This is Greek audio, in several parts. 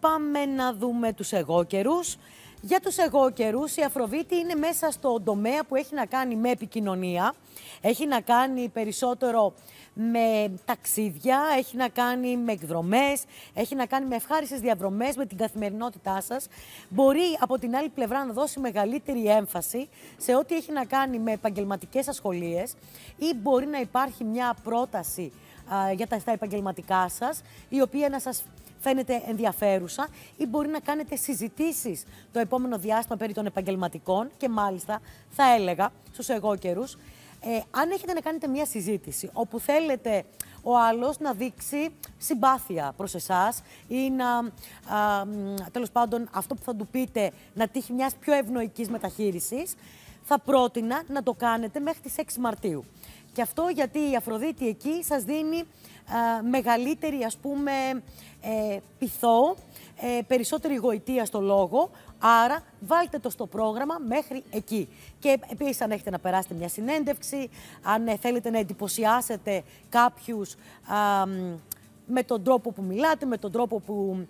Πάμε να δούμε τους εγώκερους. Για τους εγώκερους η Αφροβίτη είναι μέσα στο τομέα που έχει να κάνει με επικοινωνία. Έχει να κάνει περισσότερο με ταξίδια, έχει να κάνει με εκδρομές, έχει να κάνει με ευχάριστες διαδρομές, με την καθημερινότητά σας. Μπορεί από την άλλη πλευρά να δώσει μεγαλύτερη έμφαση σε ό,τι έχει να κάνει με επαγγελματικές ασχολίες ή μπορεί να υπάρχει μια πρόταση για τα, στα επαγγελματικά σας, η οποία να σας φαίνεται ενδιαφέρουσα ή μπορεί να κάνετε συζητήσεις το επόμενο διάστημα περί των επαγγελματικών και μάλιστα θα έλεγα στους εγώ καιρού. Ε, αν έχετε να κάνετε μια συζήτηση όπου θέλετε ο άλλος να δείξει συμπάθεια προς εσάς ή να, τέλος πάντων, αυτό που θα του πείτε να τύχει μιας πιο ευνοϊκής μεταχείρισης, θα πρότεινα να το κάνετε μέχρι τις 6 Μαρτίου. Και αυτό γιατί η Αφροδίτη εκεί σας δίνει μεγαλύτερη ας πούμε ε, πειθό, ε, περισσότερη γοητεία στο λόγο, άρα βάλτε το στο πρόγραμμα μέχρι εκεί. Και επίσης αν έχετε να περάσετε μια συνέντευξη, αν θέλετε να εντυπωσιάσετε κάποιους με τον τρόπο που μιλάτε, με τον τρόπο που.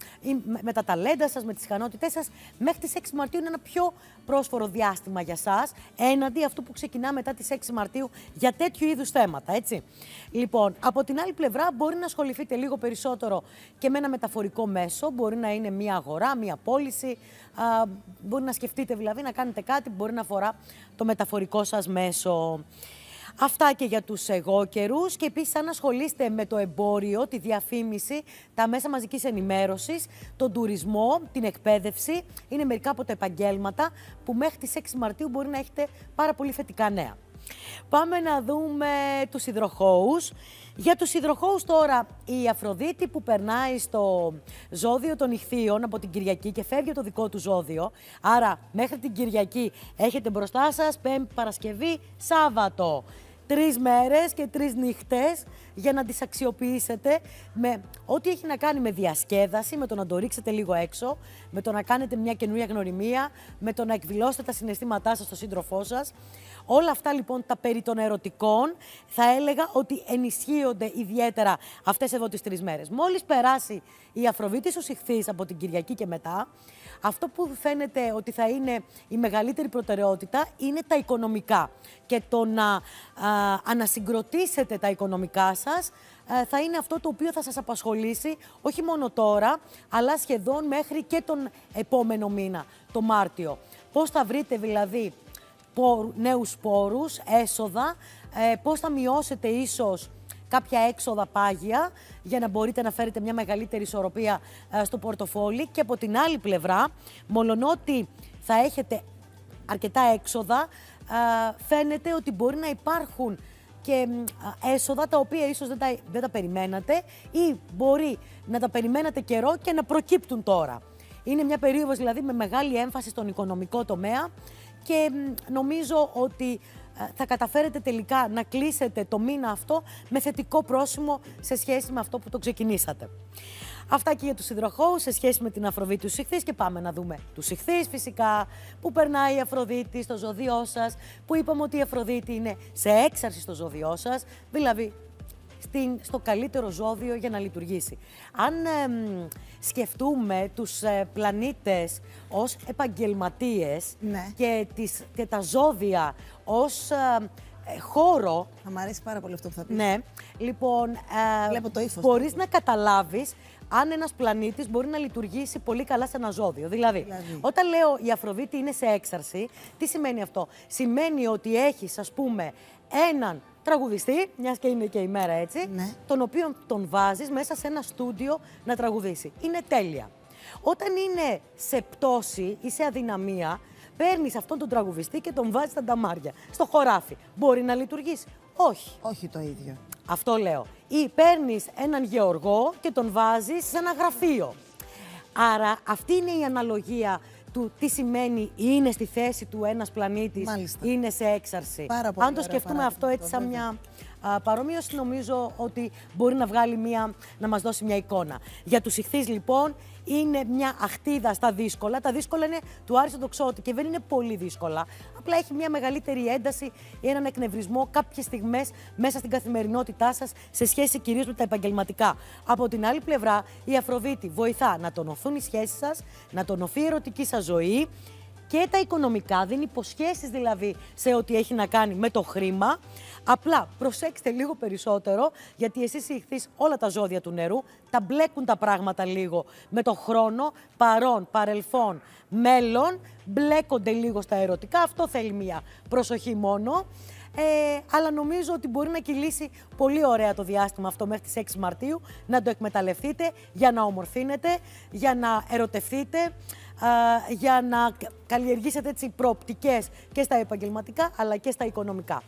με τα ταλέντα σας, με τις ικανότητές σας. Μέχρι τις 6 Μαρτίου είναι ένα πιο πρόσφορο διάστημα για εσά, έναντι αυτού που ξεκινά μετά τις 6 Μαρτίου για τέτοιου είδους θέματα, έτσι. Λοιπόν, από την άλλη πλευρά, μπορεί να ασχοληθείτε λίγο περισσότερο και με ένα μεταφορικό μέσο. Μπορεί να είναι μία αγορά, μία πώληση. μπορεί να σκεφτείτε δηλαδή να κάνετε κάτι που μπορεί να αφορά το μεταφορικό σας μέσο. Αυτά και για τους εγώ καιρούς. Και επίσης αν ασχολείστε με το εμπόριο, τη διαφήμιση, τα μέσα μαζικής ενημέρωσης, τον τουρισμό, την εκπαίδευση, είναι μερικά από τα επαγγέλματα που μέχρι τις 6 Μαρτίου μπορεί να έχετε πάρα πολύ θετικά νέα. Πάμε να δούμε τους υδροχώους. Για τους υδροχώους τώρα, η Αφροδίτη που περνάει στο ζώδιο των ηχθείων από την Κυριακή και φεύγει το δικό του ζώδιο. Άρα μέχρι την Κυριακή έχετε μπροστά σας Πέμπτη Παρασκευή, Σάββατο τρεις μέρες και τρεις νύχτες για να τις αξιοποιήσετε με ό,τι έχει να κάνει με διασκέδαση, με το να το ρίξετε λίγο έξω, με το να κάνετε μια καινούρια γνωριμία, με το να εκδηλώσετε τα συναισθήματά σας στον σύντροφό σας. Όλα αυτά λοιπόν τα περί των ερωτικών θα έλεγα ότι ενισχύονται ιδιαίτερα αυτές εδώ τις τρεις μέρες. Μόλις περάσει η Αφροβίτη σου από την Κυριακή και μετά, αυτό που φαίνεται ότι θα είναι η μεγαλύτερη προτεραιότητα είναι τα οικονομικά. Και το να ανασυγκροτήσετε τα οικονομικά σας θα είναι αυτό το οποίο θα σας απασχολήσει όχι μόνο τώρα, αλλά σχεδόν μέχρι και τον επόμενο μήνα, το Μάρτιο. Πώς θα βρείτε δηλαδή νέους πόρους, έσοδα, ε, πώς θα μειώσετε ίσως κάποια έξοδα πάγια για να μπορείτε να φέρετε μια μεγαλύτερη ισορροπία ε, στο πορτοφόλι. Και από την άλλη πλευρά, μολονότι θα έχετε αρκετά έξοδα, ε, φαίνεται ότι μπορεί να υπάρχουν και ε, έσοδα τα οποία ίσως δεν τα, δεν περιμένατε ή μπορεί να τα περιμένατε καιρό και να προκύπτουν τώρα. Είναι μια περίοδος δηλαδή με μεγάλη έμφαση στον οικονομικό τομέα και νομίζω ότι ε, θα καταφέρετε τελικά να κλείσετε το μήνα αυτό με θετικό πρόσημο σε σχέση με αυτό που το ξεκινήσατε. Αυτά και για τους υδροχώους σε σχέση με την Αφροδίτη τους Συχθής Και πάμε να δούμε τους Συχθεί, φυσικά. Πού περνάει η Αφροδίτη στο ζώδιό σας, Που είπαμε ότι η Αφροδίτη είναι σε έξαρση στο ζώδιό σας, Δηλαδή στο καλύτερο ζώδιο για να λειτουργήσει. Αν σκεφτούμε τους ε, πλανήτες ως επαγγελματίες ναι. και, τις, και τα ζώδια ως ε, ε, χώρο... Θα μ' αρέσει πάρα πολύ αυτό που θα πεις. Ναι. Λοιπόν, ε, μπορείς να καταλάβεις αν ένας πλανήτης μπορεί να λειτουργήσει πολύ καλά σε ένα ζώδιο. Δηλαδή, δηλαδή, όταν λέω η Αφροδίτη είναι σε έξαρση, τι σημαίνει αυτό. Σημαίνει ότι έχεις, ας πούμε, έναν τραγουδιστή, μιας και είναι και η μέρα έτσι, ναι. τον οποίο τον βάζεις μέσα σε ένα στούντιο να τραγουδήσει. Είναι τέλεια. Όταν είναι σε πτώση ή σε αδυναμία, παίρνεις αυτόν τον τραγουδιστή και τον βάζεις στα νταμάρια, στο χωράφι. Μπορεί να λειτουργήσει. Όχι. Όχι το ίδιο. Αυτό λέω. Ή παίρνεις έναν γεωργό και τον βάζεις σε ένα γραφείο. Άρα αυτή είναι η αναλογία του τι σημαίνει είναι στη θέση του ένας πλανήτης, είναι σε έξαρση. Αν το σκεφτούμε αυτό έτσι σαν μια παρομοίωση, νομίζω ότι μπορεί να, βγάλει μια, να μας δώσει μια εικόνα. Για τους ηχθείς λοιπόν, είναι μια αχτίδα στα δύσκολα. Τα δύσκολα είναι του άριστον τοξότη και δεν είναι πολύ δύσκολα. Απλά έχει μια μεγαλύτερη ένταση ή έναν εκνευρισμό κάποιες στιγμές μέσα στην καθημερινότητά σας σε σχέση κυρίως με τα επαγγελματικά. Από την άλλη πλευρά, η Αφροδίτη βοηθά να τονωθούν οι σχέσεις σας, να τονωθεί η ερωτική σας ζωή, και τα οικονομικά, δίνει υποσχέσεις δηλαδή σε ό,τι έχει να κάνει με το χρήμα. Απλά προσέξτε λίγο περισσότερο, γιατί εσείς οι όλα τα ζώδια του νερού, τα μπλέκουν τα πράγματα λίγο με το χρόνο, παρόν, παρελθόν, μέλλον, μπλέκονται λίγο στα ερωτικά, αυτό θέλει μία προσοχή μόνο. Ε, αλλά νομίζω ότι μπορεί να κυλήσει πολύ ωραία το διάστημα αυτό μέχρι τις 6 Μαρτίου, να το εκμεταλλευτείτε για να ομορφύνετε, για να ερωτευτείτε, για να καλλιεργήσετε έτσι προοπτικές και στα επαγγελματικά αλλά και στα οικονομικά.